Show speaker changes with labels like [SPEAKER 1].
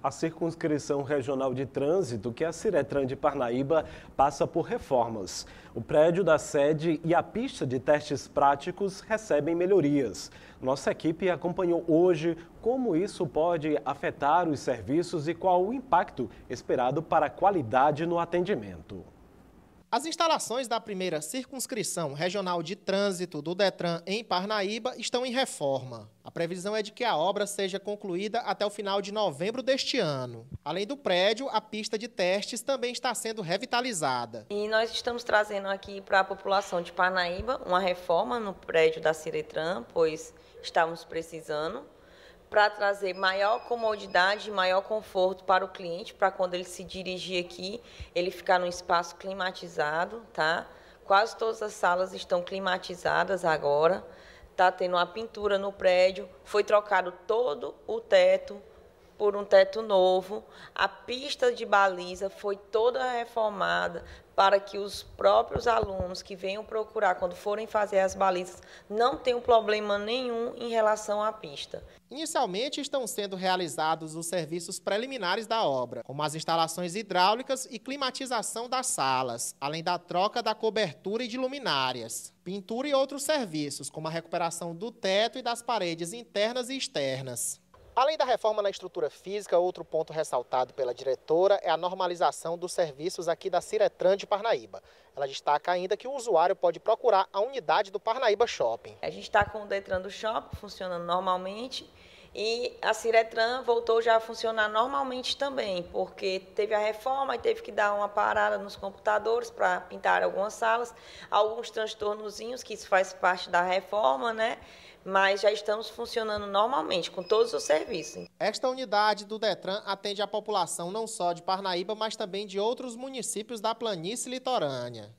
[SPEAKER 1] A circunscrição regional de trânsito, que é a Ciretran de Parnaíba, passa por reformas. O prédio da sede e a pista de testes práticos recebem melhorias. Nossa equipe acompanhou hoje como isso pode afetar os serviços e qual o impacto esperado para a qualidade no atendimento.
[SPEAKER 2] As instalações da primeira circunscrição regional de trânsito do Detran em Parnaíba estão em reforma. A previsão é de que a obra seja concluída até o final de novembro deste ano. Além do prédio, a pista de testes também está sendo revitalizada.
[SPEAKER 3] E nós estamos trazendo aqui para a população de Parnaíba uma reforma no prédio da Ciretran, pois estávamos precisando para trazer maior comodidade, maior conforto para o cliente, para quando ele se dirigir aqui, ele ficar num espaço climatizado, tá? Quase todas as salas estão climatizadas agora. Tá tendo uma pintura no prédio, foi trocado todo o teto, por um teto novo. A pista de baliza foi toda reformada para que os próprios alunos que venham procurar quando forem fazer as balizas não tenham problema nenhum em relação à pista. Inicialmente estão sendo
[SPEAKER 2] realizados os serviços preliminares da obra, como as instalações hidráulicas e climatização das salas, além da troca da cobertura e de luminárias, pintura e outros serviços, como a recuperação do teto e das paredes internas e externas. Além da reforma na estrutura física, outro ponto ressaltado pela diretora é a normalização dos serviços aqui da Ciretran de Parnaíba. Ela destaca ainda que o usuário pode procurar a unidade do Parnaíba
[SPEAKER 3] Shopping. A gente está com o Detran do Shopping funcionando normalmente e a Ciretran voltou já a funcionar normalmente também, porque teve a reforma e teve que dar uma parada nos computadores para pintar algumas salas, alguns transtornozinhos, que isso faz parte da reforma, né? mas já estamos funcionando normalmente com todos os serviços. Esta
[SPEAKER 2] unidade do Detran atende a população não só de Parnaíba, mas também de outros municípios da planície litorânea.